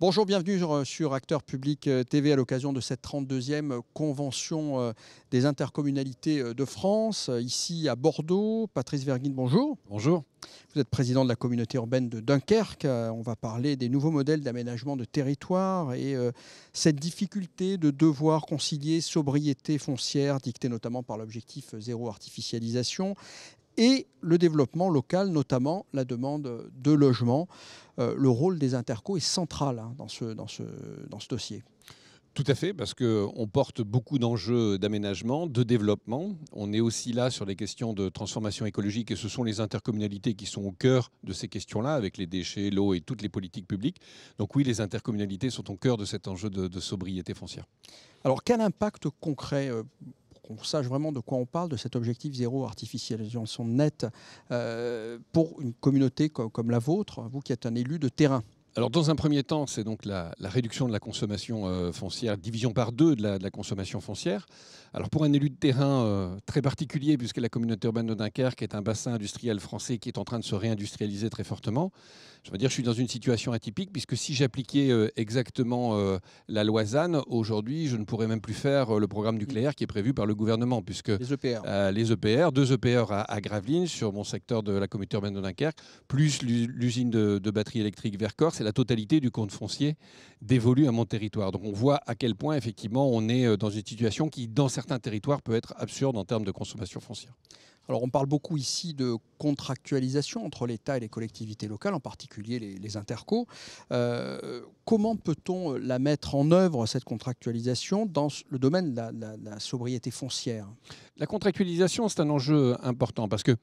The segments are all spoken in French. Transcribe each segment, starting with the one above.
Bonjour, bienvenue sur, euh, Acteurs Acteur Public euh, TV à l'occasion de cette 32e euh, convention des intercommunalités de France, ici à Bordeaux. Patrice Verguine, bonjour. Bonjour. Vous êtes président de la communauté urbaine de Dunkerque. On va parler des nouveaux modèles d'aménagement de territoire et cette difficulté de devoir concilier sobriété foncière, dictée notamment par l'objectif zéro artificialisation, et le développement local, notamment la demande de logement, euh, le rôle des intercos est central hein, dans, ce, dans, ce, dans ce dossier. Tout à fait, parce qu'on porte beaucoup d'enjeux d'aménagement, de développement. On est aussi là sur les questions de transformation écologique et ce sont les intercommunalités qui sont au cœur de ces questions-là, avec les déchets, l'eau et toutes les politiques publiques. Donc oui, les intercommunalités sont au cœur de cet enjeu de, de sobriété foncière. Alors quel impact concret euh, qu'on sache vraiment de quoi on parle de cet objectif zéro artificialisation nette euh, pour une communauté comme la vôtre, vous qui êtes un élu de terrain alors, dans un premier temps, c'est donc la, réduction de la consommation euh, foncière, division par deux de la, consommation foncière. Alors, pour un élu de terrain euh, très particulier, puisque la communauté urbaine de Dunkerque est un bassin industriel français qui est en train de se réindustrialiser très fortement, je veux dire, je suis dans une situation atypique, puisque si j'appliquais euh, exactement la loi ZAN, aujourd'hui, je ne pourrais même plus faire le programme nucléaire qui est prévu par le gouvernement, puisque les EPR, les EPR deux EPR à, Gravelines, sur mon secteur de la communauté urbaine de Dunkerque, plus l'usine de, de batteries électriques Vercors, la totalité du compte foncier dévolue à mon territoire. Donc on voit à quel point effectivement on est euh, dans une situation qui, dans certains territoires, peut être absurde en termes de consommation foncière. Alors on parle beaucoup ici de contractualisation entre l'État et les collectivités locales, en particulier les, les intercos. Euh, comment peut-on la mettre en œuvre, cette contractualisation, dans le domaine de la, la sobriété foncière La contractualisation, c'est un enjeu important parce que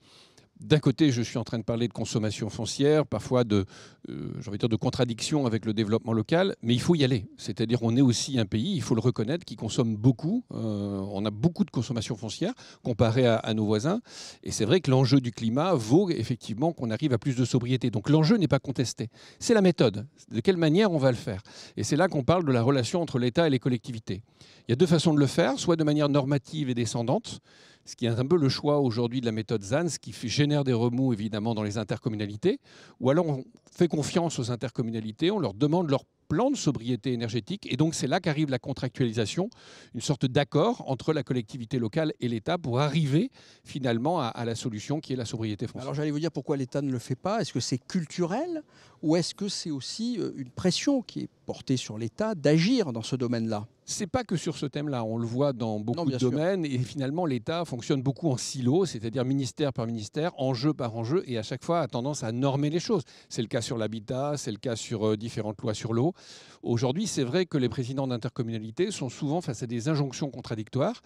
d'un côté, je suis en train de parler de consommation foncière, parfois de, contradictions euh, contradiction avec le développement local, mais il faut y aller. C'est-à-dire, on est aussi un pays, il faut le reconnaître, qui consomme beaucoup. Euh, on a beaucoup de consommation foncière comparé à, à nos voisins. Et c'est vrai que l'enjeu du climat vaut effectivement qu'on arrive à plus de sobriété. Donc l'enjeu n'est pas contesté. C'est la méthode. De quelle manière on va le faire Et c'est là qu'on parle de la relation entre l'État et les collectivités. Il y a deux façons de le faire, soit de manière normative et descendante ce qui est un peu le choix aujourd'hui de la méthode ZAN, ce qui génère des remous évidemment dans les intercommunalités, ou alors on fait confiance aux intercommunalités, on leur demande leur plan de sobriété énergétique. Et donc c'est là qu'arrive la contractualisation, une sorte d'accord entre la collectivité locale et l'État pour arriver finalement à, la solution qui est la sobriété foncière. Alors j'allais vous dire pourquoi l'État ne le fait pas. Est-ce que c'est culturel ou est-ce que c'est aussi euh, une pression qui est portée sur l'État d'agir dans ce domaine-là c'est pas que sur ce thème-là, on le voit dans beaucoup de domaines et finalement l'État fonctionne beaucoup en silos, c'est-à-dire ministère par ministère, enjeu par enjeu et à chaque fois a tendance à normer les choses. C'est le cas sur l'habitat, c'est le cas sur euh, différentes lois sur l'eau. Aujourd'hui, c'est vrai que les présidents d'intercommunalités sont souvent face à des injonctions contradictoires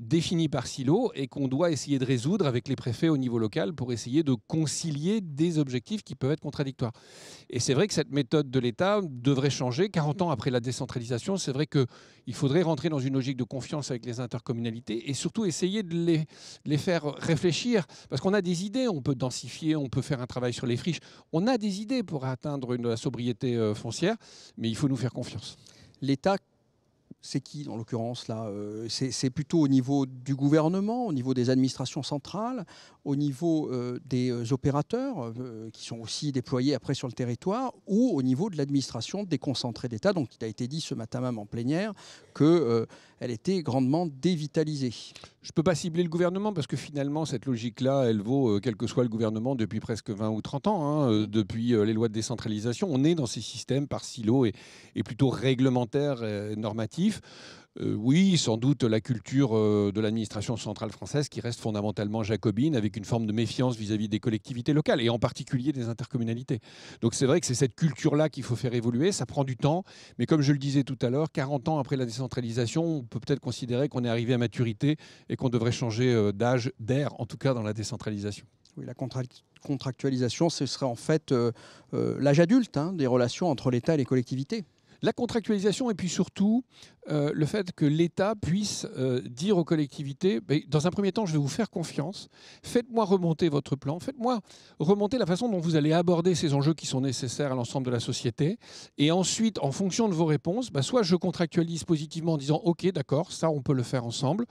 défini par silo et qu'on doit essayer de résoudre avec les préfets au niveau local pour essayer de concilier des objectifs qui peuvent être contradictoires. Et c'est vrai que cette méthode de l'État devrait changer. 40 ans après la décentralisation, c'est vrai qu'il faudrait rentrer dans une logique de confiance avec les intercommunalités et surtout essayer de les, les faire réfléchir parce qu'on a des idées, on peut densifier, on peut faire un travail sur les friches, on a des idées pour atteindre une, la sobriété euh, foncière, mais il faut nous faire confiance. L'État c'est qui en l'occurrence là euh, C'est plutôt au niveau du gouvernement, au niveau des administrations centrales, au niveau euh, des euh, opérateurs qui sont aussi déployés après sur le territoire, ou au niveau de l'administration déconcentrée d'État. Donc il a été dit ce matin même en plénière qu'elle était grandement dévitalisée. Je ne peux pas cibler le gouvernement parce que finalement cette logique-là, elle vaut quel que soit le gouvernement depuis presque 20 ou 30 ans, hein, depuis les lois de décentralisation. On est dans ces systèmes par silos et, et plutôt réglementaires, et normatifs. Euh, oui, sans doute la culture euh, de l'administration centrale française qui reste fondamentalement jacobine, avec une forme de méfiance vis-à-vis des collectivités locales, et en particulier des intercommunalités. Donc c'est vrai que c'est cette culture-là qu'il faut faire évoluer, ça prend du temps, mais comme je le disais tout à l'heure, 40 ans après la décentralisation, on peut peut-être considérer qu'on est arrivé à maturité et qu'on devrait changer euh, d'âge, d'air, en tout cas dans la décentralisation. Oui, la contractualisation, ce serait en fait l'âge adulte hein, des relations entre l'État et les collectivités. La contractualisation et puis surtout euh, le fait que l'État puisse euh, dire aux collectivités, ben, dans un premier temps, je vais vous faire confiance, faites-moi remonter votre plan, faites-moi remonter la façon dont vous allez aborder ces enjeux qui sont nécessaires à l'ensemble de la société. Et ensuite, en fonction de vos réponses, ben, soit je contractualise positivement en disant, OK, d'accord, ça, on peut le faire ensemble.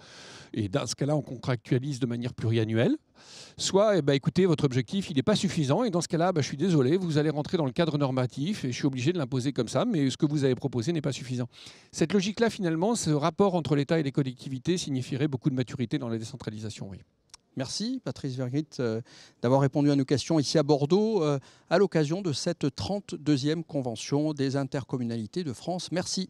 Et dans ce cas-là, on contractualise de manière pluriannuelle soit eh ben, écoutez, votre objectif, il n'est pas suffisant, et dans ce cas-là, ben, je suis désolé, vous allez rentrer dans le cadre normatif, et je suis obligé de l'imposer comme ça, mais ce que vous avez proposé n'est pas suffisant. Cette logique-là, finalement, ce rapport entre l'État et les collectivités signifierait beaucoup de maturité dans la décentralisation, oui. Merci Patrice Vergrit euh, d'avoir répondu à nos questions ici à Bordeaux euh, à l'occasion de cette 32e convention des intercommunalités de France. Merci.